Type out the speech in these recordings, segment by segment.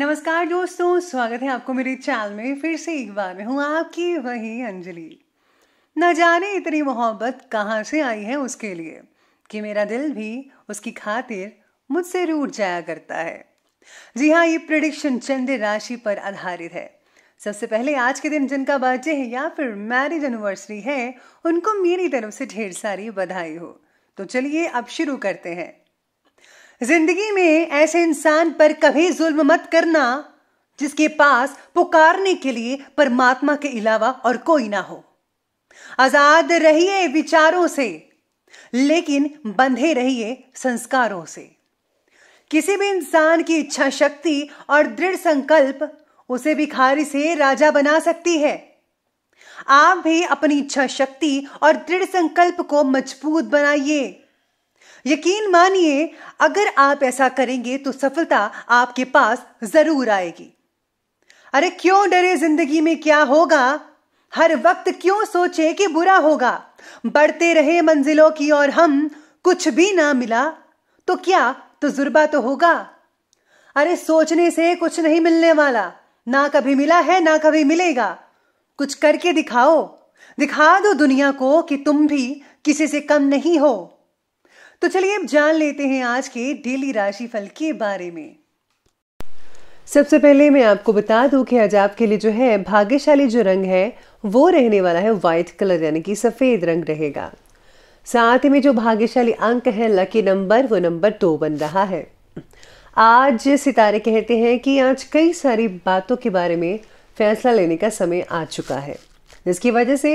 नमस्कार दोस्तों स्वागत है आपको मेरे चैनल में फिर से एक बार मैं हूँ आपकी वही अंजलि न जाने इतनी मोहब्बत कहाँ से आई है उसके लिए कि मेरा दिल भी उसकी खातिर मुझसे रूट जाया करता है जी हाँ ये प्रडिक्शन चंद्र राशि पर आधारित है सबसे पहले आज के दिन जिनका बर्थडे है या फिर मैरिज एनिवर्सरी है उनको मेरी तरफ से ढेर सारी बधाई हो तो चलिए अब शुरू करते हैं जिंदगी में ऐसे इंसान पर कभी जुल्म मत करना जिसके पास पुकारने के लिए परमात्मा के अलावा और कोई ना हो आजाद रहिए विचारों से लेकिन बंधे रहिए संस्कारों से किसी भी इंसान की इच्छा शक्ति और दृढ़ संकल्प उसे भिखारी से राजा बना सकती है आप भी अपनी इच्छा शक्ति और दृढ़ संकल्प को मजबूत बनाइए यकीन मानिए अगर आप ऐसा करेंगे तो सफलता आपके पास जरूर आएगी अरे क्यों डरे जिंदगी में क्या होगा हर वक्त क्यों सोचे कि बुरा होगा बढ़ते रहे मंजिलों की और हम कुछ भी ना मिला तो क्या तजुर्बा तो होगा अरे सोचने से कुछ नहीं मिलने वाला ना कभी मिला है ना कभी मिलेगा कुछ करके दिखाओ दिखा दो दुनिया को कि तुम भी किसी से कम नहीं हो तो चलिए अब जान लेते हैं आज के डेली राशिफल के बारे में सबसे पहले मैं आपको बता दूं कि आज आपके लिए जो है भाग्यशाली जो रंग है वो रहने वाला है व्हाइट कलर यानी कि सफेद रंग रहेगा साथ में जो भाग्यशाली अंक है लकी नंबर वो नंबर दो बन रहा है आज सितारे कहते हैं कि आज कई सारी बातों के बारे में फैसला लेने का समय आ चुका है जिसकी वजह से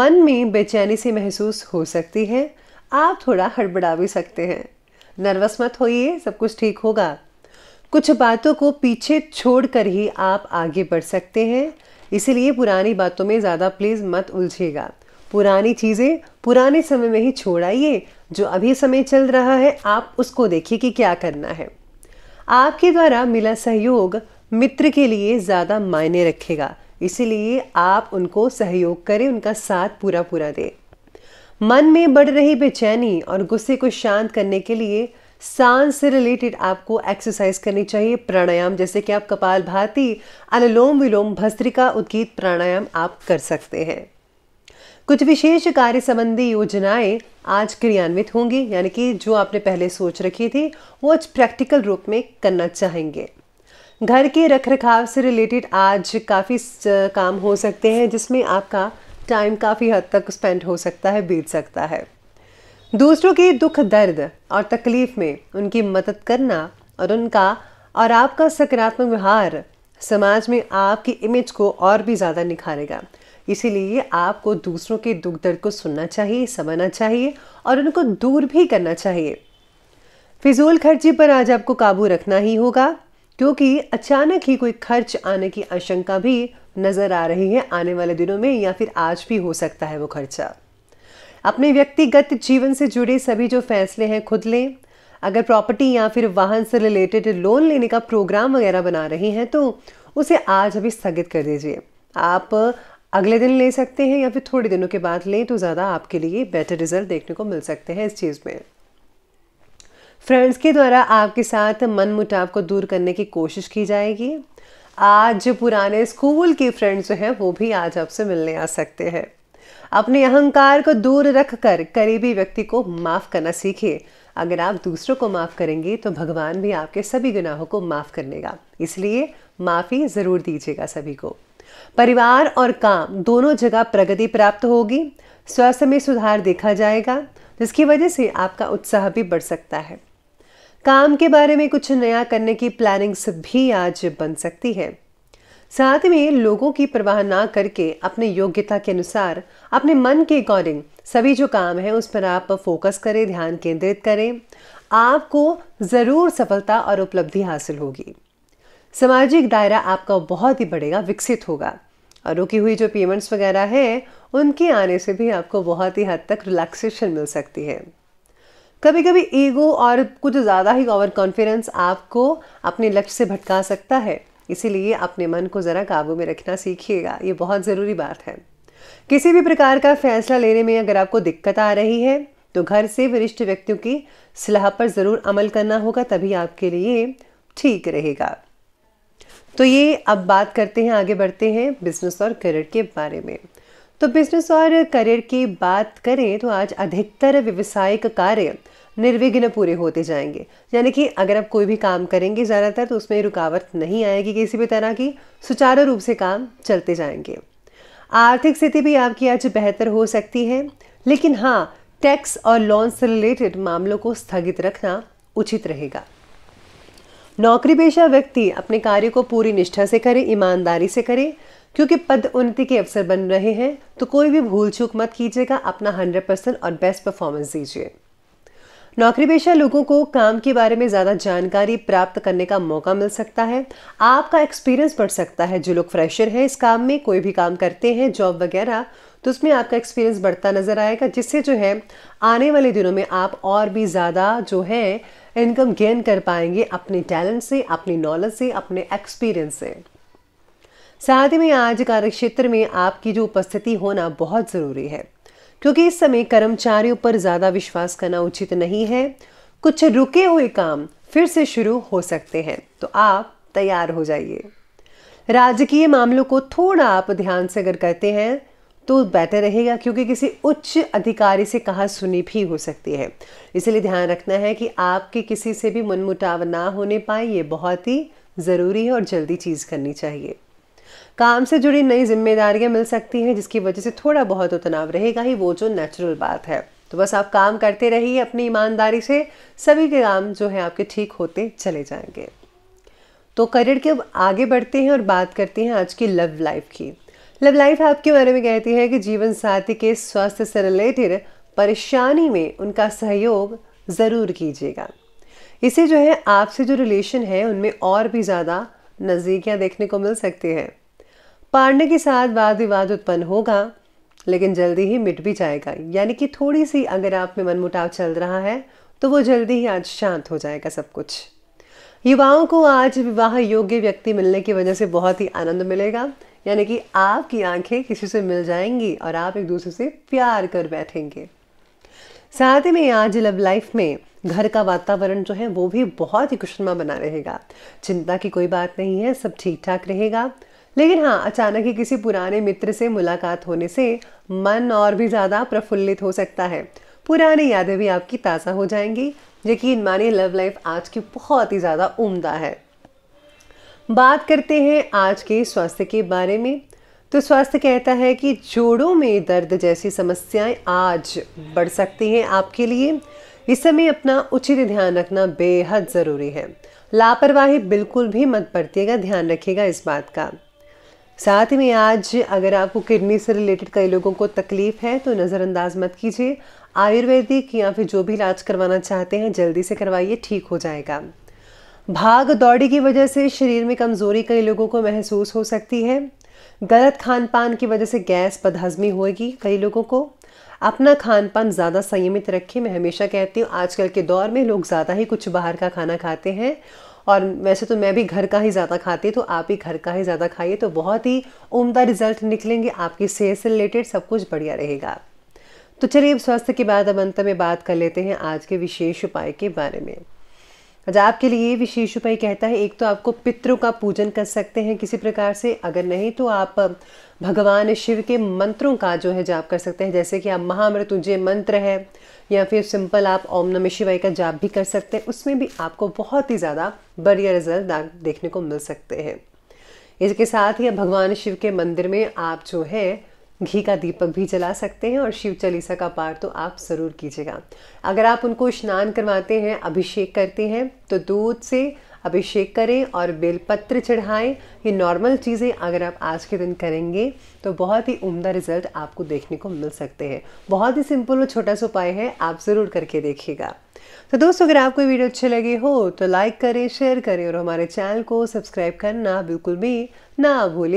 मन में बेचैनी से महसूस हो सकती है आप थोड़ा हड़बड़ा भी सकते हैं नर्वस मत होइए सब कुछ ठीक होगा कुछ बातों को पीछे छोड़कर ही आप आगे बढ़ सकते हैं इसीलिए पुरानी बातों में ज़्यादा प्लीज़ मत उलझिएगा पुरानी चीज़ें पुराने समय में ही छोड़ आइए जो अभी समय चल रहा है आप उसको देखिए कि क्या करना है आपके द्वारा मिला सहयोग मित्र के लिए ज़्यादा मायने रखेगा इसीलिए आप उनको सहयोग करें उनका साथ पूरा पूरा दें मन में बढ़ रही बेचैनी और गुस्से को शांत करने के लिए सांस से रिलेटेड आपको एक्सरसाइज करनी चाहिए प्राणायाम जैसे कि आप कपाल भाती अनुलोम विलोम भस्त्रिका उद्गीत प्राणायाम आप कर सकते हैं कुछ विशेष कार्य संबंधी योजनाएं आज क्रियान्वित होंगी यानी कि जो आपने पहले सोच रखी थी वो आज प्रैक्टिकल रूप में करना चाहेंगे घर के रखरखाव से रिलेटेड आज काफ़ी काम हो सकते हैं जिसमें आपका टाइम काफ़ी हद तक स्पेंड हो सकता है बीत सकता है दूसरों के दुख दर्द और तकलीफ में उनकी मदद करना और उनका और आपका सकारात्मक व्यवहार समाज में आपकी इमेज को और भी ज़्यादा निखारेगा इसीलिए आपको दूसरों के दुख दर्द को सुनना चाहिए समझना चाहिए और उनको दूर भी करना चाहिए फिजूल खर्ची पर आज आपको काबू रखना ही होगा क्योंकि अचानक ही कोई खर्च आने की आशंका भी नज़र आ रही है आने वाले दिनों में या फिर आज भी हो सकता है वो खर्चा अपने व्यक्तिगत जीवन से जुड़े सभी जो फैसले हैं खुद लें अगर प्रॉपर्टी या फिर वाहन से रिलेटेड लोन लेने का प्रोग्राम वगैरह बना रहे हैं तो उसे आज अभी स्थगित कर दीजिए आप अगले दिन ले सकते हैं या फिर थोड़े दिनों के बाद लें तो ज़्यादा आपके लिए बेटर रिजल्ट देखने को मिल सकते हैं इस चीज़ में फ्रेंड्स के द्वारा आपके साथ मन मुटाव को दूर करने की कोशिश की जाएगी आज जो पुराने स्कूल के फ्रेंड्स जो हैं वो भी आज आपसे मिलने आ सकते हैं अपने अहंकार को दूर रख कर करीबी व्यक्ति को माफ़ करना सीखिए अगर आप दूसरों को माफ़ करेंगे तो भगवान भी आपके सभी गुनाहों को माफ़ कर लेगा इसलिए माफ़ी ज़रूर दीजिएगा सभी को परिवार और काम दोनों जगह प्रगति प्राप्त होगी स्वास्थ्य में सुधार देखा जाएगा जिसकी वजह से आपका उत्साह भी बढ़ सकता है काम के बारे में कुछ नया करने की प्लानिंग्स भी आज बन सकती है साथ में लोगों की परवाह ना करके अपने योग्यता के अनुसार अपने मन के अकॉर्डिंग सभी जो काम है उस पर आप फोकस करें ध्यान केंद्रित करें आपको ज़रूर सफलता और उपलब्धि हासिल होगी सामाजिक दायरा आपका बहुत ही बढ़ेगा विकसित होगा और रुकी हुई जो पेमेंट्स वगैरह हैं उनके आने से भी आपको बहुत ही हद तक रिलैक्सेशन मिल सकती है कभी कभी ईगो और कुछ ज़्यादा ही ओवर कॉन्फिडेंस आपको अपने लक्ष्य से भटका सकता है इसीलिए अपने मन को ज़रा काबू में रखना सीखिएगा ये बहुत ज़रूरी बात है किसी भी प्रकार का फैसला लेने में अगर आपको दिक्कत आ रही है तो घर से वरिष्ठ व्यक्तियों की सलाह पर ज़रूर अमल करना होगा तभी आपके लिए ठीक रहेगा तो ये अब बात करते हैं आगे बढ़ते हैं बिजनेस और करियर के बारे में तो बिजनेस और करियर की बात करें तो आज अधिकतर व्यवसायिक कार्य निर्विघ्न पूरे होते जाएंगे यानी कि अगर आप कोई भी काम करेंगे ज़्यादातर तो उसमें रुकावट नहीं आएगी किसी भी तरह की सुचारू रूप से काम चलते जाएंगे आर्थिक स्थिति भी आपकी आज बेहतर हो सकती है लेकिन हाँ टैक्स और लोन से रिलेटेड मामलों को स्थगित रखना उचित रहेगा नौकरी पेशा व्यक्ति अपने कार्य को पूरी निष्ठा से करे ईमानदारी से करे क्योंकि पद उन्नति के अवसर बन रहे हैं तो कोई भी भूल चूक मत कीजिएगा अपना 100 परसेंट और बेस्ट परफॉर्मेंस दीजिए नौकरी पेशा लोगों को काम के बारे में ज़्यादा जानकारी प्राप्त करने का मौका मिल सकता है आपका एक्सपीरियंस बढ़ सकता है जो लोग फ्रेशर हैं इस काम में कोई भी काम करते हैं जॉब वगैरह तो उसमें आपका एक्सपीरियंस बढ़ता नज़र आएगा जिससे जो है आने वाले दिनों में आप और भी ज़्यादा जो है इनकम गेन कर पाएंगे अपने टैलेंट से अपनी नॉलेज से अपने एक्सपीरियंस से साथ ही में आज कार्य क्षेत्र में आपकी जो उपस्थिति होना बहुत ज़रूरी है क्योंकि इस समय कर्मचारियों पर ज़्यादा विश्वास करना उचित नहीं है कुछ रुके हुए काम फिर से शुरू हो सकते हैं तो आप तैयार हो जाइए राजकीय मामलों को थोड़ा आप ध्यान से अगर करते हैं तो बेटर रहेगा क्योंकि किसी उच्च अधिकारी से कहा सुनी भी हो सकती है इसलिए ध्यान रखना है कि आपके किसी से भी मनमुटाव ना होने पाए ये बहुत ही ज़रूरी है और जल्दी चीज़ करनी चाहिए काम से जुड़ी नई जिम्मेदारियां मिल सकती हैं जिसकी वजह से थोड़ा बहुत तो तनाव रहेगा ही वो जो नेचुरल बात है तो बस आप काम करते रहिए अपनी ईमानदारी से सभी के काम जो है आपके ठीक होते चले जाएंगे तो करियर के अब आगे बढ़ते हैं और बात करते हैं आज की लव लाइफ की लव लाइफ आपके बारे में कहती है कि जीवन साथी के स्वास्थ्य से रिलेटेड परेशानी में उनका सहयोग ज़रूर कीजिएगा इसे जो है आपसे जो रिलेशन है उनमें और भी ज़्यादा नज़दीकियाँ देखने को मिल सकती हैं पांडे के साथ वाद विवाद उत्पन्न होगा लेकिन जल्दी ही मिट भी जाएगा यानी कि थोड़ी सी अगर आप में मनमुटाव चल रहा है तो वो जल्दी ही आज शांत हो जाएगा सब कुछ युवाओं को आज विवाह योग्य व्यक्ति मिलने की वजह से बहुत ही आनंद मिलेगा यानी कि आपकी आंखें किसी से मिल जाएंगी और आप एक दूसरे से प्यार कर बैठेंगे साथ ही में आज लव लाइफ में घर का वातावरण जो है वो भी बहुत ही खुशनुमा बना रहेगा चिंता की कोई बात नहीं है सब ठीक ठाक रहेगा लेकिन हाँ अचानक ही किसी पुराने मित्र से मुलाकात होने से मन और भी ज़्यादा प्रफुल्लित हो सकता है पुरानी यादें भी आपकी ताज़ा हो जाएंगी यकीन मानिए लव लाइफ आज की बहुत ही ज़्यादा उम्दा है बात करते हैं आज के स्वास्थ्य के बारे में तो स्वास्थ्य कहता है कि जोड़ों में दर्द जैसी समस्याएं आज बढ़ सकती हैं आपके लिए इस समय अपना उचित ध्यान रखना बेहद ज़रूरी है लापरवाही बिल्कुल भी मत बरतिएगा ध्यान रखिएगा इस बात का साथ में आज अगर आपको किडनी से रिलेटेड कई लोगों को तकलीफ है तो नज़रअंदाज मत कीजिए आयुर्वेदिक या फिर जो भी इलाज करवाना चाहते हैं जल्दी से करवाइए ठीक हो जाएगा भाग दौड़ी की वजह से शरीर में कमज़ोरी कई लोगों को महसूस हो सकती है गलत खान पान की वजह से गैस बदहजमी होगी कई लोगों को अपना खान पान ज़्यादा संयमित रखें मैं हमेशा कहती हूँ आजकल के दौर में लोग ज़्यादा ही कुछ बाहर का खाना खाते हैं और वैसे तो मैं भी घर का ही ज़्यादा खाती हूँ तो आप भी घर का ही ज़्यादा खाइए तो बहुत ही उम्दा रिजल्ट निकलेंगे आपकी सेहत से रिलेटेड सब कुछ बढ़िया रहेगा तो चलिए अब स्वास्थ्य के बाद अब अंत में बात कर लेते हैं आज के विशेष उपाय के बारे में आज आपके लिए विशेष उपाय कहता है एक तो आपको पितरों का पूजन कर सकते हैं किसी प्रकार से अगर नहीं तो आप भगवान शिव के मंत्रों का जो है जाप कर सकते हैं जैसे कि आप महामृत्युंजय मंत्र है या फिर सिंपल आप ओम नमः शिवाय का जाप भी कर सकते हैं उसमें भी आपको बहुत ही ज़्यादा बढ़िया रिजल्ट देखने को मिल सकते हैं इसके साथ ही भगवान शिव के मंदिर में आप जो है घी का दीपक भी जला सकते हैं और शिव चालीसा का पाठ तो आप ज़रूर कीजिएगा अगर आप उनको स्नान करवाते हैं अभिषेक करते हैं तो दूध से अभिषेक करें और बेलपत्र चढ़ाएं ये नॉर्मल चीज़ें अगर आप आज के दिन करेंगे तो बहुत ही उम्दा रिजल्ट आपको देखने को मिल सकते हैं बहुत ही सिंपल और छोटा सा उपाय है आप ज़रूर करके देखिएगा तो दोस्तों अगर आपको वीडियो अच्छे लगे हो तो लाइक करें शेयर करें और हमारे चैनल को सब्सक्राइब करना बिल्कुल भी ना भूलें